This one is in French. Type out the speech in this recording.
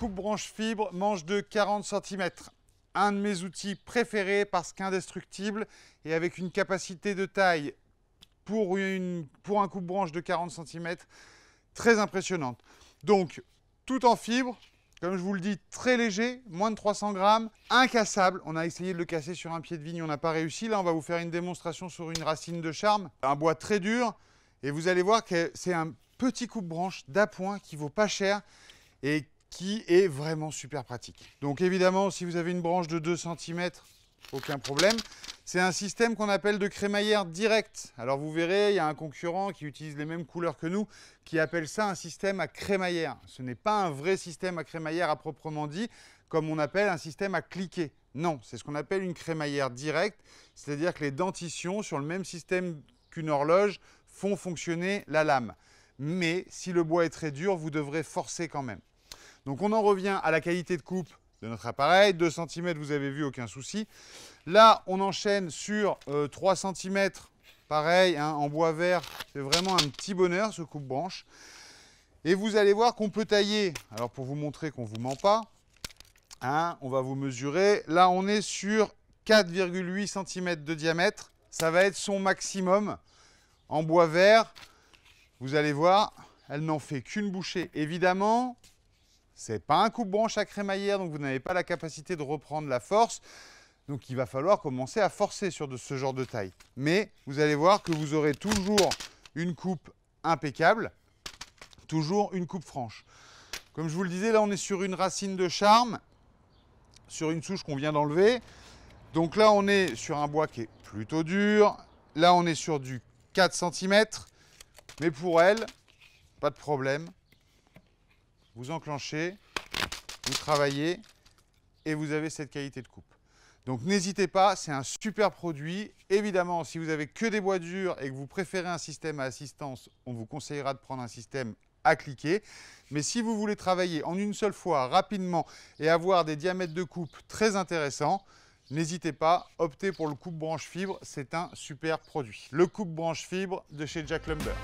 coupe branche fibre, manche de 40 cm. Un de mes outils préférés parce qu'indestructible et avec une capacité de taille pour, une, pour un coupe branche de 40 cm très impressionnante. Donc, tout en fibre, comme je vous le dis, très léger, moins de 300 grammes, incassable. On a essayé de le casser sur un pied de vigne, on n'a pas réussi. Là, on va vous faire une démonstration sur une racine de charme, un bois très dur. Et vous allez voir que c'est un petit coupe-branche d'appoint qui vaut pas cher et qui est vraiment super pratique. Donc évidemment, si vous avez une branche de 2 cm, aucun problème. C'est un système qu'on appelle de crémaillère directe. Alors vous verrez, il y a un concurrent qui utilise les mêmes couleurs que nous, qui appelle ça un système à crémaillère. Ce n'est pas un vrai système à crémaillère à proprement dit, comme on appelle un système à cliquer. Non, c'est ce qu'on appelle une crémaillère directe, c'est-à-dire que les dentitions, sur le même système qu'une horloge, font fonctionner la lame. Mais si le bois est très dur, vous devrez forcer quand même. Donc on en revient à la qualité de coupe de notre appareil. 2 cm, vous avez vu, aucun souci. Là, on enchaîne sur 3 euh, cm, pareil, hein, en bois vert. C'est vraiment un petit bonheur, ce coupe-branche. Et vous allez voir qu'on peut tailler. Alors, pour vous montrer qu'on ne vous ment pas, hein, on va vous mesurer. Là, on est sur 4,8 cm de diamètre. Ça va être son maximum en bois vert. Vous allez voir, elle n'en fait qu'une bouchée. Évidemment, n'est pas un coup branche à crémaillère, donc vous n'avez pas la capacité de reprendre la force. Donc il va falloir commencer à forcer sur de ce genre de taille. Mais vous allez voir que vous aurez toujours une coupe impeccable, toujours une coupe franche. Comme je vous le disais, là on est sur une racine de charme, sur une souche qu'on vient d'enlever. Donc là on est sur un bois qui est plutôt dur, là on est sur du 4 cm, mais pour elle, pas de problème, vous enclenchez, vous travaillez et vous avez cette qualité de coupe. Donc n'hésitez pas, c'est un super produit. Évidemment, si vous avez que des bois durs et que vous préférez un système à assistance, on vous conseillera de prendre un système à cliquer. Mais si vous voulez travailler en une seule fois, rapidement, et avoir des diamètres de coupe très intéressants, n'hésitez pas, optez pour le coupe branche fibre, c'est un super produit. Le coupe branche fibre de chez Jack Lumber.